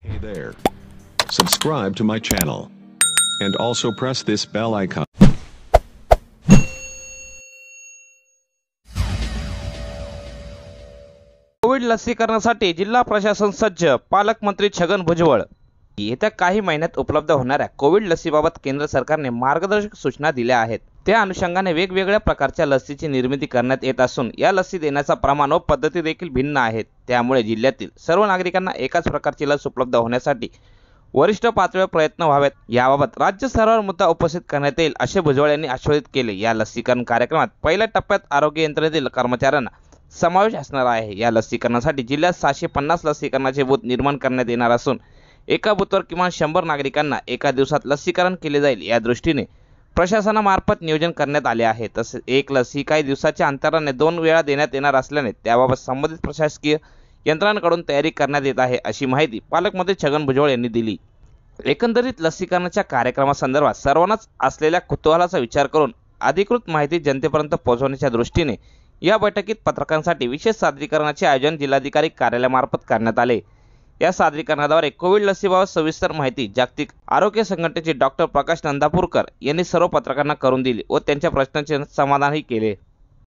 Hey there. Subscribe to my channel. And also press this bell icon. COVID लसीकरणासाठी जिल्हा प्रशासन सज्ज पालकमंत्री छगन भुजबळ येत्या काही महिन्यात उपलब्ध होणाऱ्या कोविड लसीबाबत केंद्र सरकारने मार्गदर्शक सूचना दिल्या आहेत त्या अनुषंगाने वेगवेगळ्या प्रकारच्या लसीची निर्मिती करण्यात येत असून या लसी देण्याचा प्रमाण व पद्धती देखील भिन्न आहेत त्यामुळे जिल्ह्यातील सर्व नागरिकांना एकाच प्रकारची लस उपलब्ध होण्यासाठी वरिष्ठ पातळीवर प्रयत्न व्हावेत याबाबत राज्य स्तरावर मुद्दा उपस्थित करण्यात येईल असे भुजबळ यांनी आश्वासित केले या लसीकरण कार्यक्रमात पहिल्या टप्प्यात आरोग्य यंत्रणेतील कर्मचाऱ्यांना समावेश असणार आहे या लसीकरणासाठी जिल्ह्यात सहाशे पन्नास लसीकरणाचे बूथ निर्माण करण्यात येणार असून एका बूथवर किमान शंभर नागरिकांना एका दिवसात लसीकरण केले जाईल या दृष्टीने प्रशासनामार्फत नियोजन करण्यात आले आहे तसेच एक लस ही काही दिवसाच्या अंतराने दोन वेळा देण्यात येणार असल्याने त्याबाबत संबंधित प्रशासकीय यंत्रांकडून तयारी करण्यात येत आहे अशी माहिती पालकमंत्री छगन भुजबळ यांनी दिली एकंदरीत लसीकरणाच्या कार्यक्रमासंदर्भात सर्वांनाच असलेल्या कुतूहलाचा विचार करून अधिकृत माहिती जनतेपर्यंत पोहोचवण्याच्या दृष्टीने या बैठकीत पत्रकारांसाठी विशेष सादरीकरणाचे आयोजन जिल्हाधिकारी कार्यालयामार्फत करण्यात आले या सादरीकरणाद्वारे कोविड लसीबाबत सविस्तर माहिती जागतिक आरोग्य संघटनेचे डॉक्टर प्रकाश नंदापूरकर यांनी सर्व पत्रकारांना करून दिली व त्यांच्या प्रश्नांचे समाधानही केले